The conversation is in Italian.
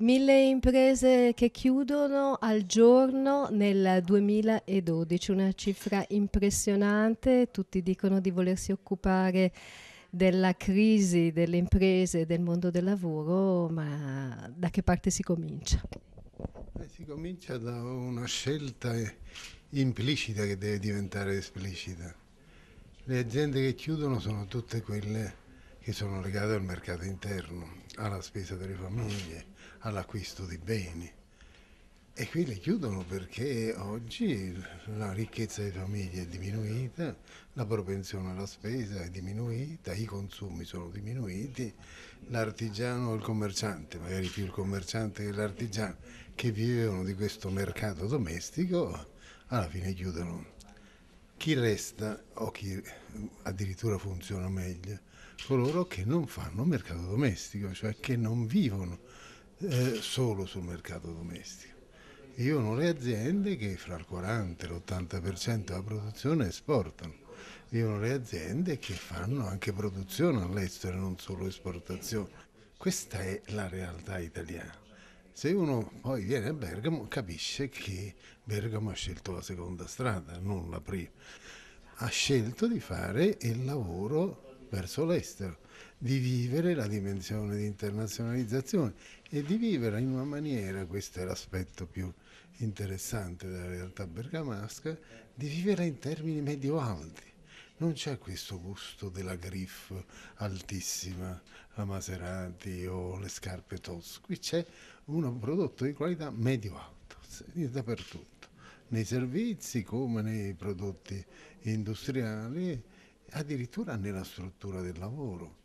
Mille imprese che chiudono al giorno nel 2012, una cifra impressionante, tutti dicono di volersi occupare della crisi delle imprese e del mondo del lavoro, ma da che parte si comincia? Eh, si comincia da una scelta implicita che deve diventare esplicita. Le aziende che chiudono sono tutte quelle che sono legate al mercato interno, alla spesa delle famiglie, all'acquisto di beni. E qui le chiudono perché oggi la ricchezza delle famiglie è diminuita, la propensione alla spesa è diminuita, i consumi sono diminuiti, l'artigiano o il commerciante, magari più il commerciante che l'artigiano, che vivevano di questo mercato domestico, alla fine chiudono. Chi resta, o chi addirittura funziona meglio, coloro che non fanno mercato domestico, cioè che non vivono eh, solo sul mercato domestico. Io ho le aziende che fra il 40 e l'80% della produzione esportano. Io ho le aziende che fanno anche produzione all'estero e non solo esportazione. Questa è la realtà italiana. Se uno poi viene a Bergamo capisce che Bergamo ha scelto la seconda strada, non la prima. Ha scelto di fare il lavoro verso l'estero, di vivere la dimensione di internazionalizzazione e di vivere in una maniera, questo è l'aspetto più interessante della realtà bergamasca, di vivere in termini medio-alti non c'è questo gusto della griff altissima, la Maserati o le scarpe Tos. Qui c'è un prodotto di qualità medio-alto, dappertutto, nei servizi come nei prodotti industriali, addirittura nella struttura del lavoro.